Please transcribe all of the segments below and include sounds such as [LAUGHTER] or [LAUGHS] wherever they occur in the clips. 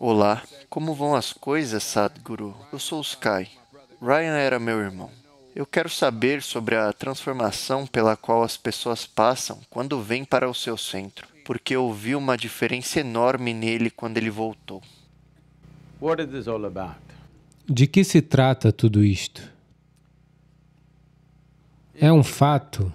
Olá, como vão as coisas, Sadhguru? Eu sou o Sky. Ryan era meu irmão. Eu quero saber sobre a transformação pela qual as pessoas passam quando vêm para o seu centro, porque eu vi uma diferença enorme nele quando ele voltou. De que se trata tudo isto? É um fato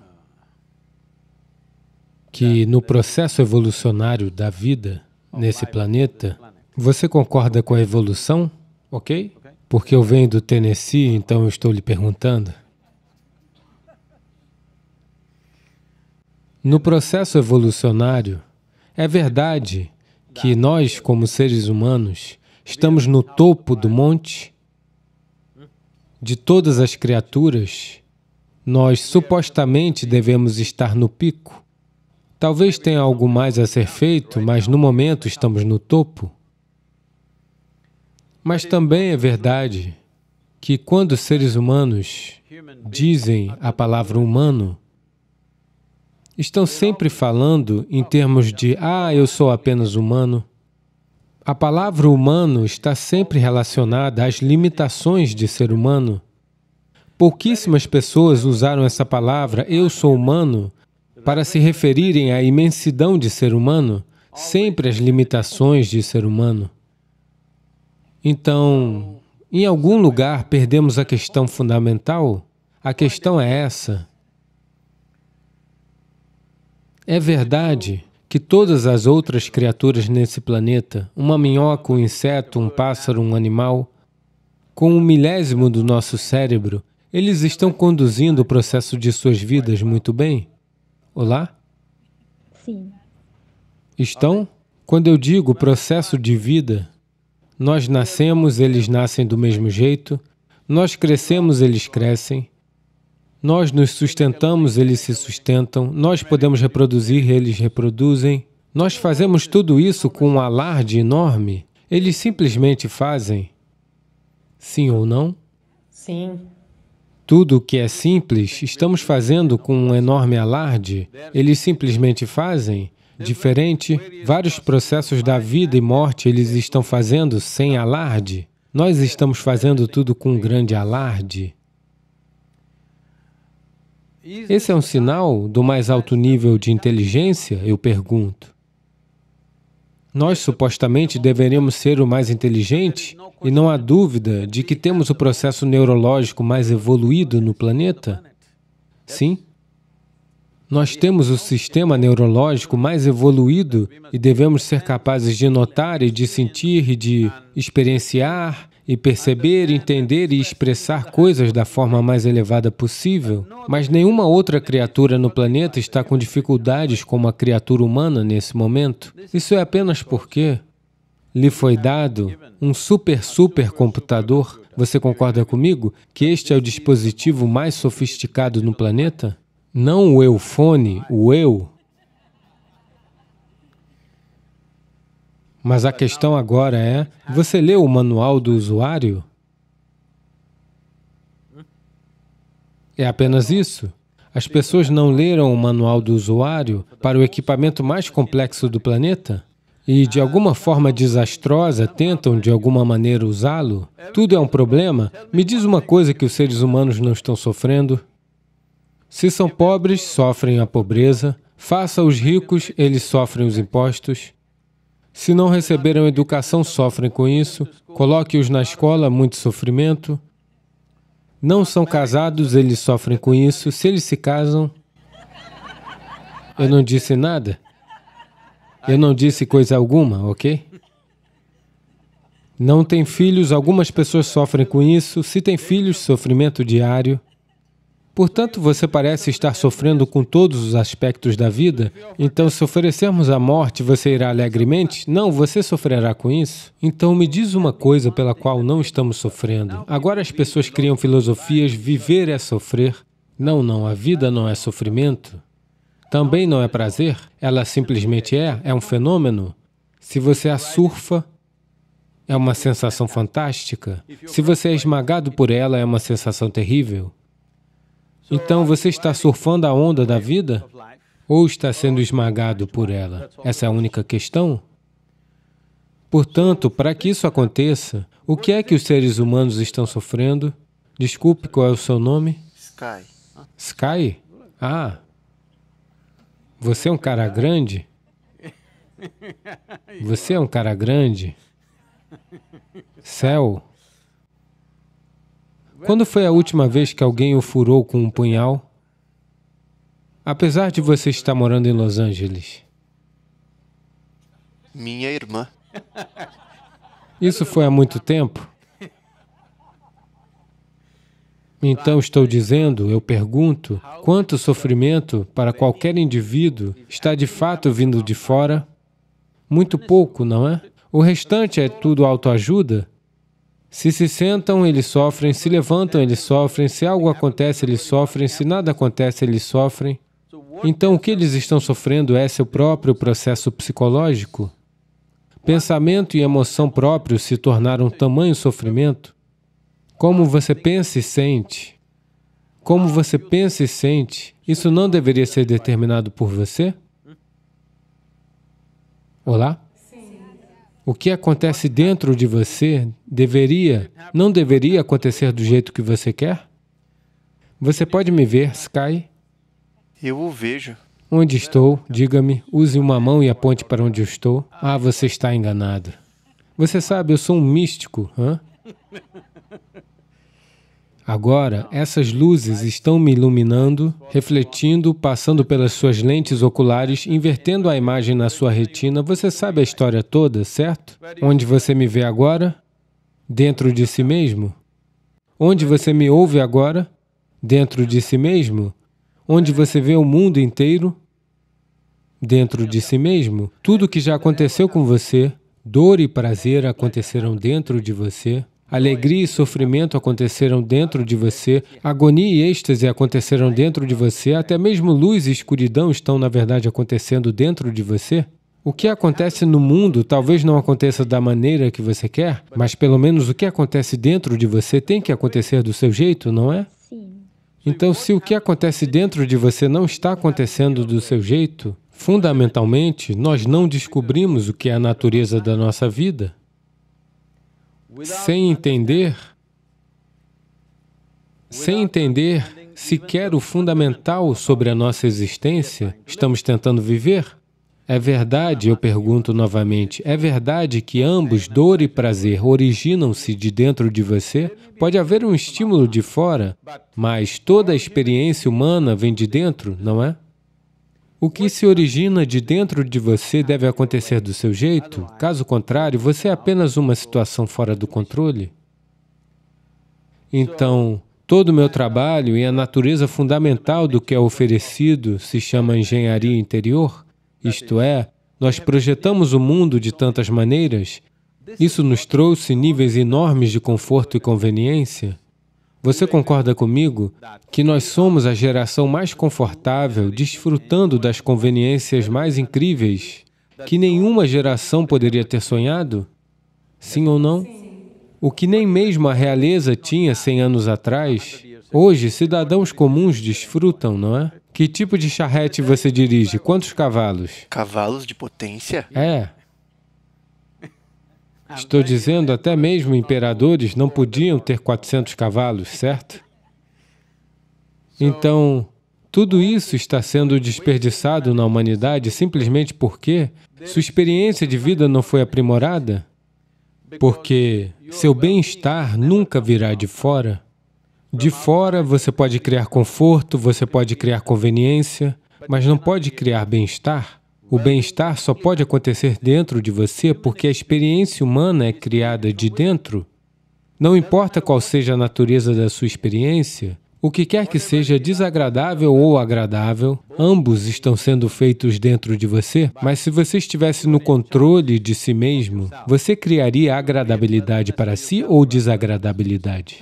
que no processo evolucionário da vida nesse planeta, você concorda com a evolução? Ok? Porque eu venho do Tennessee, então eu estou lhe perguntando. No processo evolucionário, é verdade que nós, como seres humanos, estamos no topo do monte? De todas as criaturas, nós supostamente devemos estar no pico. Talvez tenha algo mais a ser feito, mas no momento estamos no topo. Mas também é verdade que quando seres humanos dizem a palavra humano, estão sempre falando em termos de ah, eu sou apenas humano. A palavra humano está sempre relacionada às limitações de ser humano. Pouquíssimas pessoas usaram essa palavra, eu sou humano, para se referirem à imensidão de ser humano, sempre às limitações de ser humano. Então, em algum lugar perdemos a questão fundamental? A questão é essa. É verdade que todas as outras criaturas nesse planeta, uma minhoca, um inseto, um pássaro, um animal, com um milésimo do nosso cérebro, eles estão conduzindo o processo de suas vidas muito bem? Olá? Sim. Estão? Quando eu digo processo de vida, nós nascemos, eles nascem do mesmo jeito. Nós crescemos, eles crescem. Nós nos sustentamos, eles se sustentam. Nós podemos reproduzir, eles reproduzem. Nós fazemos tudo isso com um alarde enorme. Eles simplesmente fazem. Sim ou não? Sim. Tudo o que é simples, estamos fazendo com um enorme alarde. Eles simplesmente fazem diferente, vários processos da vida e morte eles estão fazendo sem alarde. Nós estamos fazendo tudo com um grande alarde. Esse é um sinal do mais alto nível de inteligência, eu pergunto. Nós supostamente deveríamos ser o mais inteligente e não há dúvida de que temos o processo neurológico mais evoluído no planeta? Sim, nós temos o sistema neurológico mais evoluído e devemos ser capazes de notar e de sentir e de experienciar e perceber, entender e expressar coisas da forma mais elevada possível. Mas nenhuma outra criatura no planeta está com dificuldades como a criatura humana nesse momento. Isso é apenas porque lhe foi dado um super super computador. Você concorda comigo que este é o dispositivo mais sofisticado no planeta? Não o eufone, o eu. Mas a questão agora é, você leu o manual do usuário? É apenas isso. As pessoas não leram o manual do usuário para o equipamento mais complexo do planeta? e, de alguma forma desastrosa, tentam, de alguma maneira, usá-lo? Tudo é um problema? Me diz uma coisa que os seres humanos não estão sofrendo. Se são pobres, sofrem a pobreza. Faça os ricos, eles sofrem os impostos. Se não receberam educação, sofrem com isso. Coloque-os na escola, muito sofrimento. Não são casados, eles sofrem com isso. Se eles se casam... Eu não disse nada. Eu não disse coisa alguma, ok? Não tem filhos, algumas pessoas sofrem com isso. Se tem filhos, sofrimento diário. Portanto, você parece estar sofrendo com todos os aspectos da vida. Então, se oferecermos a morte, você irá alegremente? Não, você sofrerá com isso. Então, me diz uma coisa pela qual não estamos sofrendo. Agora as pessoas criam filosofias, viver é sofrer. Não, não, a vida não é sofrimento. Também não é prazer, ela simplesmente é, é um fenômeno. Se você a surfa, é uma sensação fantástica. Se você é esmagado por ela, é uma sensação terrível. Então você está surfando a onda da vida? Ou está sendo esmagado por ela? Essa é a única questão. Portanto, para que isso aconteça, o que é que os seres humanos estão sofrendo? Desculpe, qual é o seu nome? Sky. Sky? Ah, você é um cara grande? Você é um cara grande? Céu? Quando foi a última vez que alguém o furou com um punhal? Apesar de você estar morando em Los Angeles. Minha irmã. [LAUGHS] Isso foi há muito tempo? Então estou dizendo, eu pergunto, quanto sofrimento para qualquer indivíduo está de fato vindo de fora? Muito pouco, não é? O restante é tudo autoajuda? Se se sentam, eles sofrem. Se levantam, eles sofrem. Se algo acontece, eles sofrem. Se nada acontece, eles sofrem. Então, o que eles estão sofrendo é seu próprio processo psicológico? Pensamento e emoção próprios se tornaram tamanho sofrimento? Como você pensa e sente? Como você pensa e sente, isso não deveria ser determinado por você? Olá? O que acontece dentro de você deveria, não deveria acontecer do jeito que você quer? Você pode me ver, Sky? Eu o vejo. Onde estou? Diga-me. Use uma mão e aponte para onde eu estou. Ah, você está enganado. Você sabe, eu sou um místico, hã? Agora, essas luzes estão me iluminando, refletindo, passando pelas suas lentes oculares, invertendo a imagem na sua retina. Você sabe a história toda, certo? Onde você me vê agora? Dentro de si mesmo. Onde você me ouve agora? Dentro de si mesmo. Onde você vê o mundo inteiro? Dentro de si mesmo. Tudo o que já aconteceu com você, dor e prazer aconteceram dentro de você. Alegria e sofrimento aconteceram dentro de você, agonia e êxtase aconteceram dentro de você, até mesmo luz e escuridão estão, na verdade, acontecendo dentro de você. O que acontece no mundo talvez não aconteça da maneira que você quer, mas pelo menos o que acontece dentro de você tem que acontecer do seu jeito, não é? Sim. Então, se o que acontece dentro de você não está acontecendo do seu jeito, fundamentalmente, nós não descobrimos o que é a natureza da nossa vida sem entender, sem entender sequer o fundamental sobre a nossa existência, estamos tentando viver? É verdade, eu pergunto novamente, é verdade que ambos, dor e prazer, originam-se de dentro de você? Pode haver um estímulo de fora, mas toda a experiência humana vem de dentro, não é? O que se origina de dentro de você deve acontecer do seu jeito, caso contrário, você é apenas uma situação fora do controle. Então, todo o meu trabalho e a natureza fundamental do que é oferecido se chama engenharia interior, isto é, nós projetamos o mundo de tantas maneiras, isso nos trouxe níveis enormes de conforto e conveniência, você concorda comigo que nós somos a geração mais confortável, desfrutando das conveniências mais incríveis que nenhuma geração poderia ter sonhado? Sim ou não? O que nem mesmo a realeza tinha 100 anos atrás, hoje cidadãos comuns desfrutam, não é? Que tipo de charrete você dirige? Quantos cavalos? Cavalos de potência? É. Estou dizendo, até mesmo imperadores não podiam ter 400 cavalos, certo? Então, tudo isso está sendo desperdiçado na humanidade simplesmente porque sua experiência de vida não foi aprimorada, porque seu bem-estar nunca virá de fora. De fora, você pode criar conforto, você pode criar conveniência, mas não pode criar bem-estar. O bem-estar só pode acontecer dentro de você porque a experiência humana é criada de dentro. Não importa qual seja a natureza da sua experiência, o que quer que seja desagradável ou agradável, ambos estão sendo feitos dentro de você, mas se você estivesse no controle de si mesmo, você criaria agradabilidade para si ou desagradabilidade?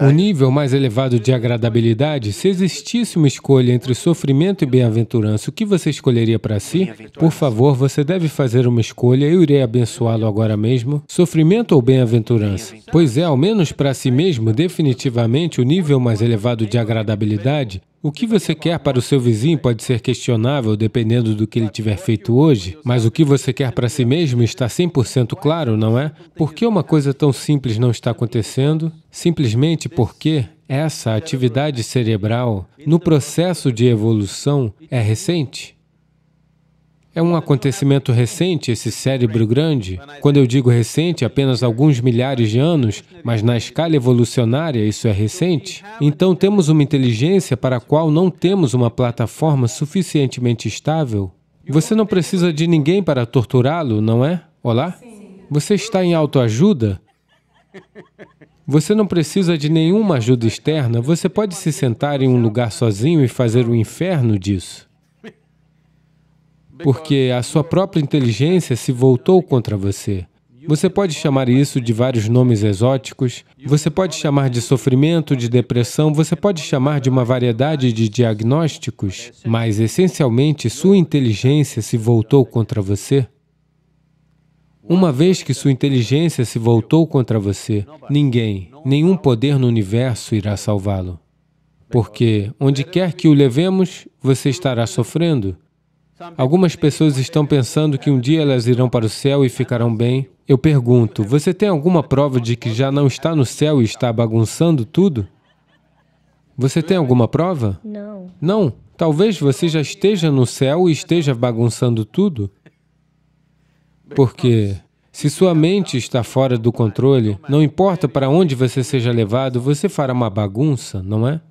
O nível mais elevado de agradabilidade, se existisse uma escolha entre sofrimento e bem-aventurança, o que você escolheria para si? Por favor, você deve fazer uma escolha, eu irei abençoá-lo agora mesmo. Sofrimento ou bem-aventurança? Pois é, ao menos para si mesmo, definitivamente, o nível mais elevado elevado de agradabilidade, o que você quer para o seu vizinho pode ser questionável dependendo do que ele tiver feito hoje, mas o que você quer para si mesmo está 100% claro, não é? Por que uma coisa tão simples não está acontecendo? Simplesmente porque essa atividade cerebral, no processo de evolução, é recente. É um acontecimento recente esse cérebro grande. Quando eu digo recente, apenas alguns milhares de anos, mas na escala evolucionária isso é recente. Então temos uma inteligência para a qual não temos uma plataforma suficientemente estável. Você não precisa de ninguém para torturá-lo, não é? Olá? Você está em autoajuda? Você não precisa de nenhuma ajuda externa, você pode se sentar em um lugar sozinho e fazer o um inferno disso porque a sua própria inteligência se voltou contra você. Você pode chamar isso de vários nomes exóticos, você pode chamar de sofrimento, de depressão, você pode chamar de uma variedade de diagnósticos, mas essencialmente sua inteligência se voltou contra você. Uma vez que sua inteligência se voltou contra você, ninguém, nenhum poder no universo irá salvá-lo. Porque onde quer que o levemos, você estará sofrendo, Algumas pessoas estão pensando que um dia elas irão para o céu e ficarão bem. Eu pergunto, você tem alguma prova de que já não está no céu e está bagunçando tudo? Você tem alguma prova? Não. Não? Talvez você já esteja no céu e esteja bagunçando tudo. Porque se sua mente está fora do controle, não importa para onde você seja levado, você fará uma bagunça, não é?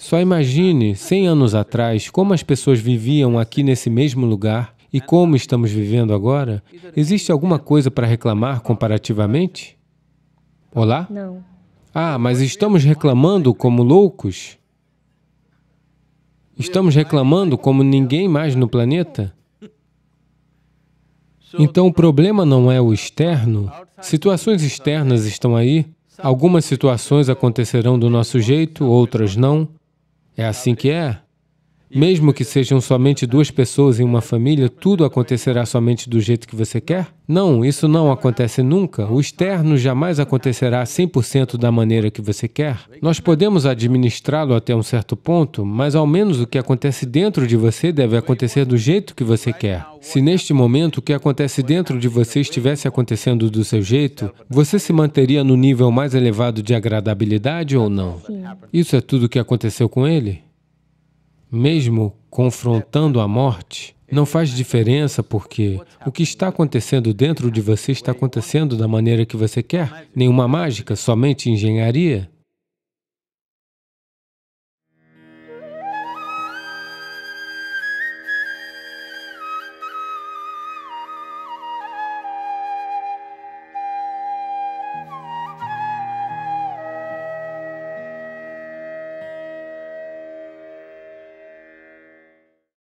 Só imagine, 100 anos atrás, como as pessoas viviam aqui nesse mesmo lugar e como estamos vivendo agora. Existe alguma coisa para reclamar comparativamente? Olá? Não. Ah, mas estamos reclamando como loucos? Estamos reclamando como ninguém mais no planeta? Então o problema não é o externo. Situações externas estão aí. Algumas situações acontecerão do nosso jeito, outras não. É assim que é? Mesmo que sejam somente duas pessoas em uma família, tudo acontecerá somente do jeito que você quer? Não, isso não acontece nunca. O externo jamais acontecerá 100% da maneira que você quer. Nós podemos administrá-lo até um certo ponto, mas ao menos o que acontece dentro de você deve acontecer do jeito que você quer. Se neste momento o que acontece dentro de você estivesse acontecendo do seu jeito, você se manteria no nível mais elevado de agradabilidade ou não? Isso é tudo o que aconteceu com ele? mesmo confrontando a morte, não faz diferença porque o que está acontecendo dentro de você está acontecendo da maneira que você quer. Nenhuma mágica, somente engenharia.